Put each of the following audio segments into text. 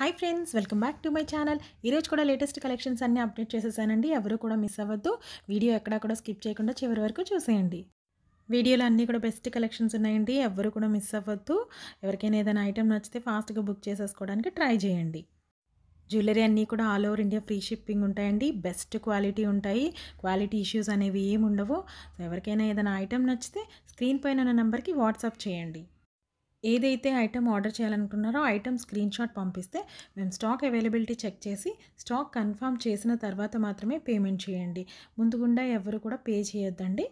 hi friends welcome back to my channel ఈరోజు కూడా latest collections అన్నీ అప్డేట్ చేసేసానండి ఎవరు కూడా మిస్ అవ్వద్దు వీడియో ఎక్కడా కూడా స్కిప్ చేయకుండా చివరి వరకు చూసేయండి వీడియోలో అన్నీ కూడా బెస్ట్ కలెక్షన్స్ ఉన్నాయండి ఎవరు కూడా మిస్ అవ్వద్దు ఎవరికైనా ఏదైనా ఐటెం నచ్చితే ఫాస్ట్గా బుక్ చేసేసుకోవడానికి ట్రై చేయండి జ్యువెలరీ అన్నీ కూడా all over India free shipping ఉంటాయండి బెస్ట్ క్వాలిటీ ఉంటాయి క్వాలిటీ ఇష్యూస్ అనేవి ఏమి ఉండవు ఎవరికైనా ఏదైనా ఐటెం నచ్చితే స్క్రీన్ పైన ఉన్న నెంబర్కి వాట్సాప్ చేయండి ఏదైతే ఐటెం ఆర్డర్ చేయాలనుకున్నారో ఐటెం స్క్రీన్ షాట్ పంపిస్తే మేము స్టాక్ అవైలబిలిటీ చెక్ చేసి స్టాక్ కన్ఫర్మ్ చేసిన తర్వాత మాత్రమే పేమెంట్ చేయండి ముందుగుండా ఎవరు కూడా పే చేయొద్దండి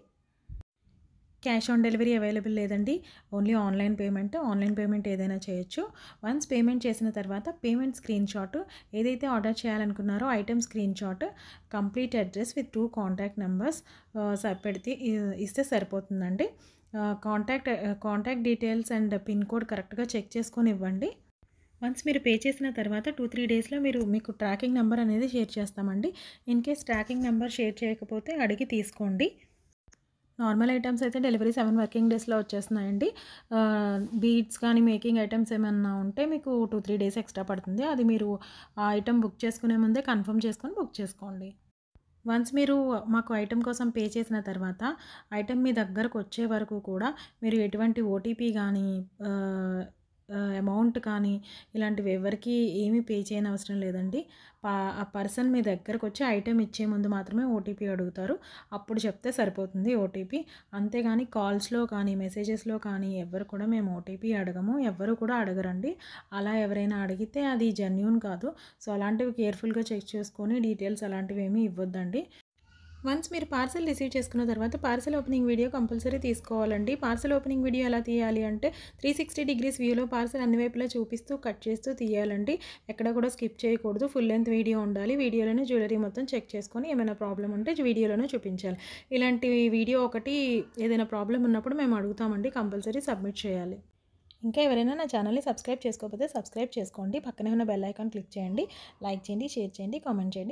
క్యాష్ ఆన్ డెలివరీ అవైలబుల్ లేదండి only online payment online payment ఏదైనా చేయొచ్చు వన్స్ పేమెంట్ చేసిన తర్వాత పేమెంట్ స్క్రీన్ షాట్ ఏదైతే ఆర్డర్ చేయాలనుకున్నారో item screen shot complete address with two contact numbers పెడితే ఇస్తే సరిపోతుందండి contact contact details and pin code కరెక్ట్గా చెక్ చేసుకొని ఇవ్వండి వన్స్ మీరు పే చేసిన తర్వాత టూ త్రీ డేస్లో మీరు మీకు ట్రాకింగ్ నెంబర్ అనేది షేర్ చేస్తామండి in case tracking number share చేయకపోతే అడిగి తీసుకోండి నార్మల్ ఐటమ్స్ అయితే డెలివరీ సెవెన్ వర్కింగ్ డేస్లో వచ్చేస్తున్నాయండి బీడ్స్ కానీ మేకింగ్ ఐటమ్స్ ఏమైనా ఉంటే మీకు టూ త్రీ డేస్ ఎక్స్ట్రా పడుతుంది అది మీరు ఆ ఐటమ్ బుక్ చేసుకునే ముందే కన్ఫర్మ్ చేసుకొని బుక్ చేసుకోండి వన్స్ మీరు మాకు ఐటెం కోసం పే చేసిన తర్వాత ఐటెం మీ దగ్గరకు వచ్చే వరకు కూడా మీరు ఎటువంటి ఓటీపీ కానీ అమౌంట్ కానీ ఇలాంటివి ఎవరికి ఏమీ పే చేయని అవసరం లేదండి ఆ పర్సన్ మీ దగ్గరకు వచ్చి ఐటెం ఇచ్చే ముందు మాత్రమే ఓటీపీ అడుగుతారు అప్పుడు చెప్తే సరిపోతుంది ఓటీపీ అంతేగాని కాల్స్లో కానీ మెసేజెస్లో కానీ ఎవరు కూడా మేము ఓటీపీ అడగము ఎవరు కూడా అడగరండి అలా ఎవరైనా అడిగితే అది జెన్యున్ కాదు సో అలాంటివి కేర్ఫుల్గా చెక్ చేసుకొని డీటెయిల్స్ అలాంటివి ఏమీ ఇవ్వద్దండి వన్స్ మీరు పార్సల్ రిసీవ్ చేసుకున్న తర్వాత పార్సల్ ఓపెనింగ్ వీడియో కంపల్సరీ తీసుకోవాలండి పార్సల్ ఓపెనింగ్ వీడియో ఎలా తీయాలి అంటే త్రీ సిక్స్టీ డిగ్రీస్ వ్యూలో పార్సల్ అన్ని వైపులా చూపిస్తూ కట్ చేస్తూ తీయాలండి ఎక్కడ కూడా స్కిప్ చేయకూడదు ఫుల్ లెంత్ వీడియో ఉండాలి వీడియోలోనే జ్యువెలరీ మొత్తం చెక్ చేసుకొని ఏమైనా ప్రాబ్లం ఉంటే వీడియోలోనే చూపించాలి ఇలాంటి వీడియో ఒకటి ఏదైనా ప్రాబ్లం ఉన్నప్పుడు మేము అడుగుతామండి కంపల్సరీ సబ్మిట్ చేయాలి ఇంకా ఎవరైనా నా ఛానల్ని సబ్స్క్రైబ్ చేసుకోకపోతే సబ్స్క్రైబ్ చేసుకోండి పక్కనే ఉన్న బెల్ ఐకాన్ క్లిక్ చేయండి లైక్ చేయండి షేర్ చేయండి కామెంట్ చేయండి